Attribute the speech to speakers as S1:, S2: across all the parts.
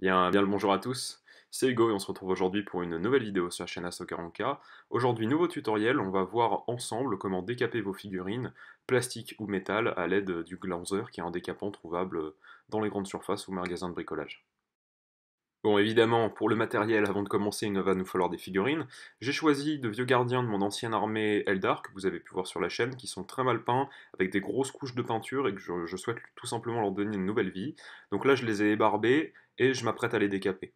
S1: Bien, bien le bonjour à tous, c'est Hugo et on se retrouve aujourd'hui pour une nouvelle vidéo sur la chaîne Asokaranka. Aujourd'hui, nouveau tutoriel, on va voir ensemble comment décaper vos figurines, plastique ou métal, à l'aide du glanzer qui est un décapant trouvable dans les grandes surfaces ou magasins de bricolage. Bon, évidemment, pour le matériel, avant de commencer, il va nous falloir des figurines. J'ai choisi de vieux gardiens de mon ancienne armée Eldar, que vous avez pu voir sur la chaîne, qui sont très mal peints, avec des grosses couches de peinture, et que je, souhaite tout simplement leur donner une nouvelle vie. Donc là, je les ai ébarbés, et je m'apprête à les décaper.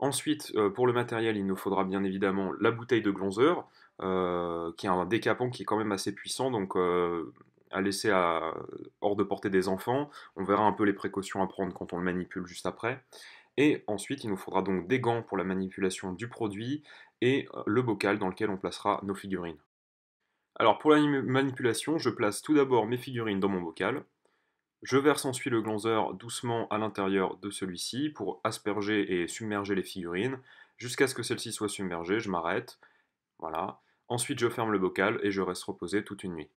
S1: Ensuite, euh, pour le matériel, il nous faudra bien évidemment la bouteille de Glonzer, euh, qui est un décapant qui est quand même assez puissant, donc... Euh, à laisser hors de portée des enfants. On verra un peu les précautions à prendre quand on le manipule juste après. Et ensuite, il nous faudra donc des gants pour la manipulation du produit et euh, le bocal dans lequel on placera nos figurines. Alors pour la manipulation, je place tout d'abord mes figurines dans mon bocal. Je verse ensuite le glanzer doucement à l'intérieur de celui-ci pour asperger et submerger les figurines. Jusqu'à ce que celle-ci soit submergée, je m'arrête. Voilà. Ensuite, je ferme le bocal et je reste reposé toute une nuit.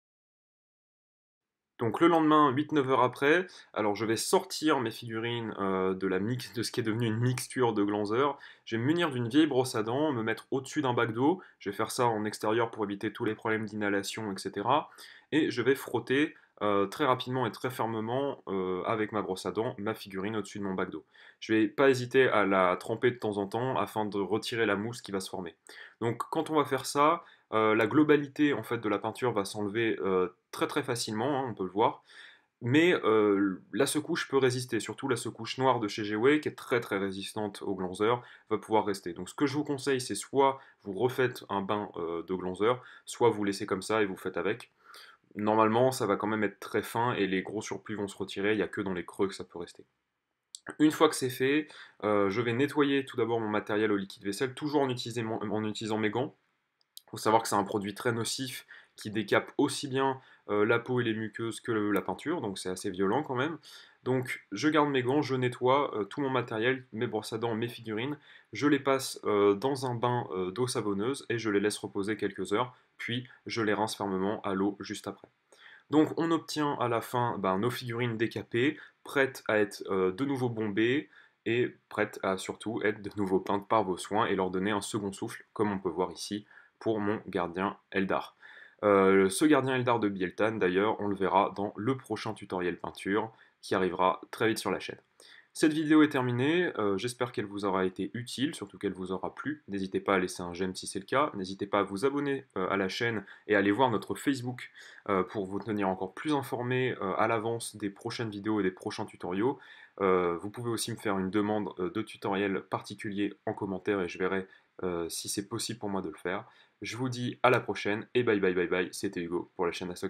S1: Donc le lendemain, 8-9 heures après, alors je vais sortir mes figurines euh, de, la mix, de ce qui est devenu une mixture de glanzeurs. Je vais me munir d'une vieille brosse à dents, me mettre au-dessus d'un bac d'eau. Je vais faire ça en extérieur pour éviter tous les problèmes d'inhalation, etc. Et je vais frotter euh, très rapidement et très fermement euh, avec ma brosse à dents ma figurine au-dessus de mon bac d'eau. Je ne vais pas hésiter à la tremper de temps en temps afin de retirer la mousse qui va se former. Donc quand on va faire ça, euh, la globalité en fait de la peinture va s'enlever très très facilement, hein, on peut le voir. Mais la secouche peut résister, surtout la secouche noire de chez Géway qui est très très résistante au glonzer, va pouvoir rester. Donc ce que je vous conseille, c'est soit vous refaites un bain de glonzer, soit vous laissez comme ça et vous faites avec normalement, ça va quand même être très fin et les gros surplus vont se retirer, il n'y a que dans les creux que ça peut rester. Une fois que c'est fait, euh, je vais nettoyer tout d'abord mon matériel au liquide vaisselle, toujours en, en utilisant mes gants. Il faut savoir que c'est un produit très nocif qui décapent aussi bien euh, la peau et les muqueuses que la peinture, donc c'est assez violent quand même. Donc je garde mes gants, je nettoie euh, tout mon matériel, mes brosses à dents, mes figurines, je les passe euh, dans un bain d'eau savonneuse et je les laisse reposer quelques heures, puis je les rince fermement à l'eau juste après. Donc on obtient à la fin ben, nos figurines décapées, prêtes à être de nouveau bombées et prêtes à surtout être de nouveau peintes par vos soins et leur donner un second souffle, comme on peut voir ici pour mon gardien Eldar. Euh, ce gardien Eldar de Bieltan, d'ailleurs, on le verra dans le prochain tutoriel peinture qui arrivera très vite sur la chaîne. Cette vidéo est terminée, euh, j'espère qu'elle vous aura été utile, surtout qu'elle vous aura plu. N'hésitez pas à laisser un j'aime si c'est le cas, n'hésitez pas à vous abonner euh, à la chaîne et à aller voir notre Facebook pour vous tenir encore plus informé à l'avance des prochaines vidéos et des prochains tutoriaux. vous pouvez aussi me faire une demande de tutoriel particulier en commentaire et je verrai euh, si c'est possible pour moi de le faire. Je vous dis à la prochaine et bye bye bye bye, c'était Hugo pour la chaîne Asso